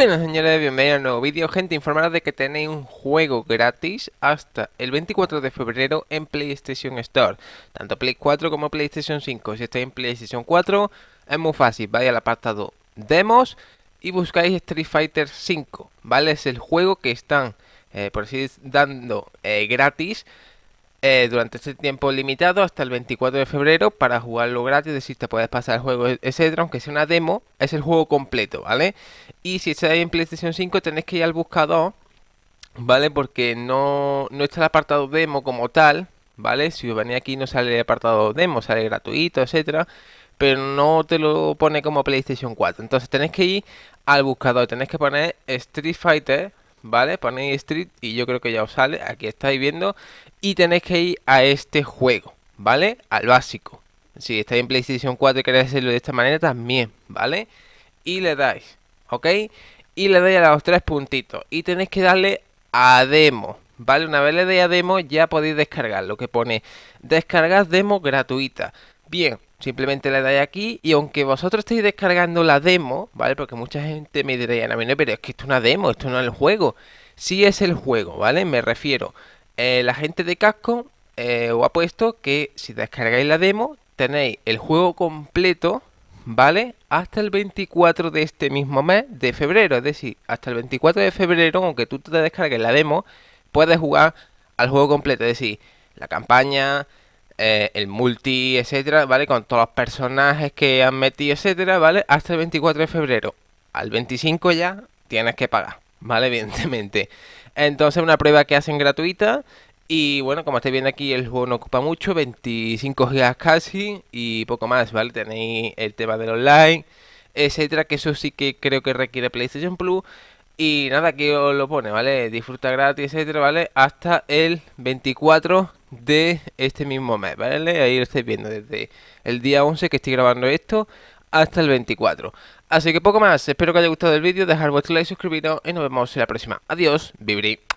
Bueno señores, bienvenidos a un nuevo vídeo. Gente, informaros de que tenéis un juego gratis hasta el 24 de febrero en PlayStation Store. Tanto Play 4 como PlayStation 5. Si estáis en PlayStation 4, es muy fácil. Vais al apartado Demos y buscáis Street Fighter 5. ¿Vale? Es el juego que están, eh, por así dando eh, gratis eh, durante este tiempo limitado hasta el 24 de febrero para jugarlo gratis, Si te puedes pasar el juego, etcétera, aunque sea una demo, es el juego completo, ¿vale? Y si estáis en PlayStation 5 tenéis que ir al buscador, ¿vale? Porque no, no está el apartado demo como tal, ¿vale? Si venía aquí no sale el apartado demo, sale gratuito, etcétera, pero no te lo pone como PlayStation 4. Entonces tenéis que ir al buscador, tenéis que poner Street Fighter ¿vale? Ponéis Street y yo creo que ya os sale, aquí estáis viendo, y tenéis que ir a este juego, ¿vale? Al básico. Si estáis en PlayStation 4 y queréis hacerlo de esta manera, también, ¿vale? Y le dais, ¿ok? Y le dais a los tres puntitos. Y tenéis que darle a demo, ¿vale? Una vez le dais a demo ya podéis descargar, lo que pone descargar demo gratuita. Bien, simplemente le dais aquí y aunque vosotros estéis descargando la demo, ¿vale? Porque mucha gente me diría, no, pero es que esto es una demo, esto no es el juego. Sí es el juego, ¿vale? Me refiero, eh, la gente de casco eh, os ha puesto que si descargáis la demo tenéis el juego completo, ¿vale? Hasta el 24 de este mismo mes de febrero, es decir, hasta el 24 de febrero, aunque tú te descargues la demo, puedes jugar al juego completo, es decir, la campaña, eh, el multi, etcétera, ¿vale? Con todos los personajes que han metido, etcétera, ¿vale? Hasta el 24 de febrero. Al 25 ya tienes que pagar, ¿vale? Evidentemente. Entonces, una prueba que hacen gratuita. Y bueno, como estáis viendo aquí, el juego no ocupa mucho, 25 gigas casi y poco más, ¿vale? Tenéis el tema del online, etcétera, que eso sí que creo que requiere PlayStation Plus. Y nada, aquí os lo pone, ¿vale? Disfruta gratis, etcétera, ¿vale? Hasta el 24 de este mismo mes, ¿vale? Ahí lo estáis viendo, desde el día 11 que estoy grabando esto hasta el 24. Así que poco más, espero que os haya gustado el vídeo, dejar vuestro like, suscribiros y nos vemos en la próxima. Adiós, vibri.